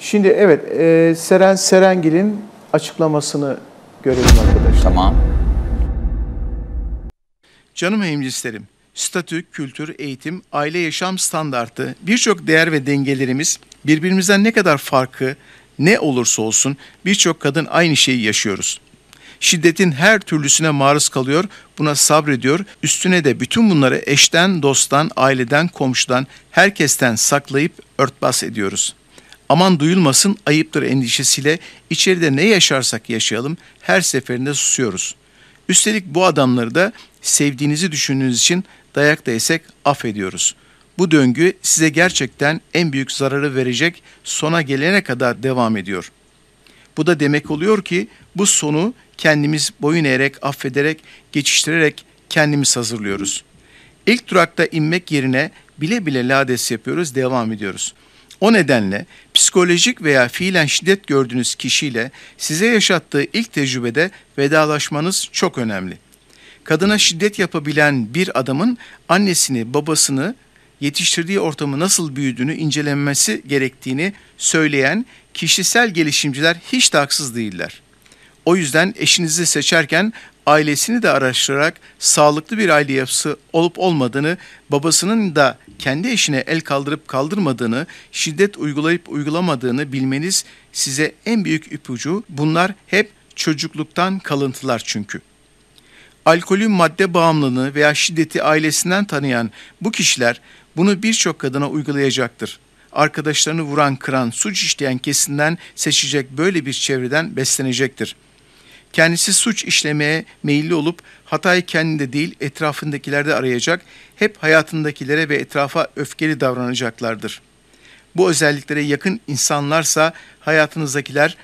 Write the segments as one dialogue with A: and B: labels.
A: Şimdi evet e, Seren Serengil'in açıklamasını görelim arkadaşlar. Tamam. Canım hemcinslerim, statü, kültür, eğitim, aile yaşam standartı, birçok değer ve dengelerimiz birbirimizden ne kadar farkı ne olursa olsun birçok kadın aynı şeyi yaşıyoruz. Şiddetin her türlüsüne maruz kalıyor, buna sabrediyor. Üstüne de bütün bunları eşten, dosttan, aileden, komşudan, herkesten saklayıp örtbas ediyoruz. Aman duyulmasın ayıptır endişesiyle içeride ne yaşarsak yaşayalım her seferinde susuyoruz. Üstelik bu adamları da sevdiğinizi düşündüğünüz için dayak da yesek affediyoruz. Bu döngü size gerçekten en büyük zararı verecek sona gelene kadar devam ediyor. Bu da demek oluyor ki bu sonu kendimiz boyun eğerek, affederek, geçiştirerek kendimiz hazırlıyoruz. İlk durakta inmek yerine bile bile lades yapıyoruz, devam ediyoruz.'' O nedenle psikolojik veya fiilen şiddet gördüğünüz kişiyle size yaşattığı ilk tecrübede vedalaşmanız çok önemli. Kadına şiddet yapabilen bir adamın annesini, babasını, yetiştirdiği ortamı nasıl büyüdüğünü incelenmesi gerektiğini söyleyen kişisel gelişimciler hiç de haksız değiller.'' O yüzden eşinizi seçerken ailesini de araştırarak sağlıklı bir aile yapısı olup olmadığını, babasının da kendi eşine el kaldırıp kaldırmadığını, şiddet uygulayıp uygulamadığını bilmeniz size en büyük ipucu. Bunlar hep çocukluktan kalıntılar çünkü. Alkolü madde bağımlılığını veya şiddeti ailesinden tanıyan bu kişiler bunu birçok kadına uygulayacaktır. Arkadaşlarını vuran, kıran, suç işleyen kesinden seçecek böyle bir çevreden beslenecektir.'' Kendisi suç işlemeye meyilli olup hatayı kendinde değil etrafındakilerde arayacak, hep hayatındakilere ve etrafa öfkeli davranacaklardır. Bu özelliklere yakın insanlarsa hayatınızdakiler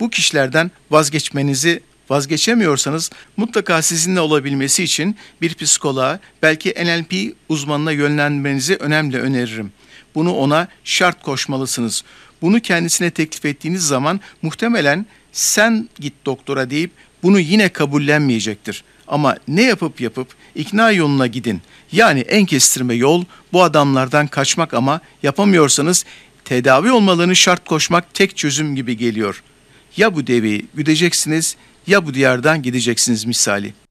A: bu kişilerden vazgeçmenizi vazgeçemiyorsanız mutlaka sizinle olabilmesi için bir psikoloğa belki NLP uzmanına yönlenmenizi önemli öneririm. Bunu ona şart koşmalısınız. Bunu kendisine teklif ettiğiniz zaman muhtemelen sen git doktora deyip bunu yine kabullenmeyecektir. Ama ne yapıp yapıp ikna yoluna gidin. Yani en kestirme yol bu adamlardan kaçmak ama yapamıyorsanız tedavi olmalarını şart koşmak tek çözüm gibi geliyor. Ya bu devi güdeceksiniz ya bu diyardan gideceksiniz misali.''